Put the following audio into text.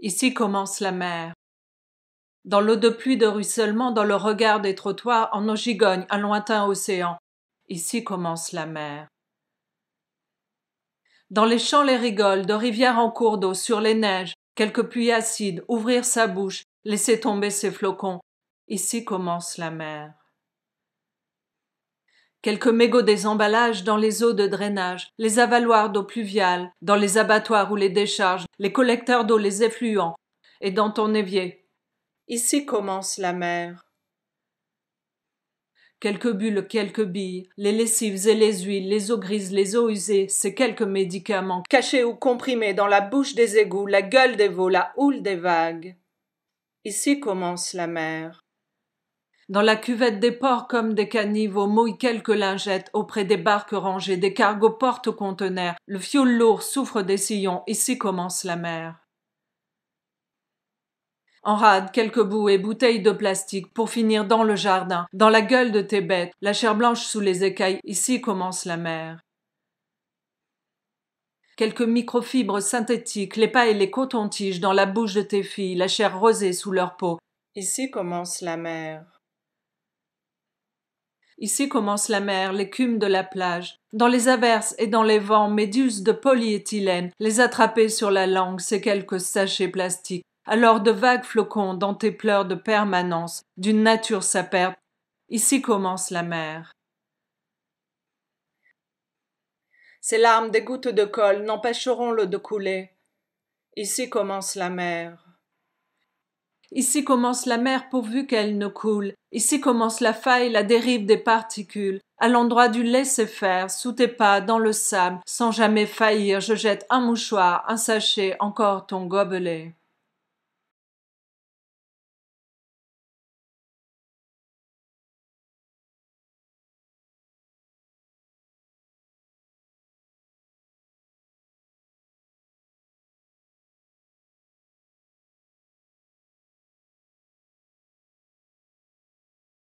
Ici commence la mer. Dans l'eau de pluie de ruissellement, dans le regard des trottoirs, en eau gigogne, un lointain océan. Ici commence la mer. Dans les champs, les rigoles, de rivières en cours d'eau, sur les neiges, quelques pluies acides, ouvrir sa bouche, laisser tomber ses flocons. Ici commence la mer quelques mégots des emballages dans les eaux de drainage, les avaloirs d'eau pluviale, dans les abattoirs ou les décharges, les collecteurs d'eau, les effluents, et dans ton évier. Ici commence la mer. Quelques bulles, quelques billes, les lessives et les huiles, les eaux grises, les eaux usées, ces quelques médicaments cachés ou comprimés dans la bouche des égouts, la gueule des veaux, la houle des vagues. Ici commence la mer dans la cuvette des porcs comme des caniveaux mouillent quelques lingettes auprès des barques rangées, des cargos porte-conteneurs. Le fioul lourd souffre des sillons, ici commence la mer. En rade, quelques bouts et bouteilles de plastique pour finir dans le jardin, dans la gueule de tes bêtes, la chair blanche sous les écailles, ici commence la mer quelques microfibres synthétiques, les pas et les cotons-tiges dans la bouche de tes filles, la chair rosée sous leur peau. Ici commence la mer. Ici commence la mer, l'écume de la plage. Dans les averses et dans les vents, méduses de polyéthylène, les attraper sur la langue, ces quelques sachets plastiques. Alors de vagues flocons dans tes pleurs de permanence, d'une nature saperte, Ici commence la mer. Ces larmes des gouttes de colle n'empêcheront l'eau de couler. Ici commence la mer. Ici commence la mer pourvu qu'elle ne coule. Ici commence la faille, la dérive des particules. À l'endroit du laisser-faire, sous tes pas, dans le sable, sans jamais faillir, je jette un mouchoir, un sachet, encore ton gobelet.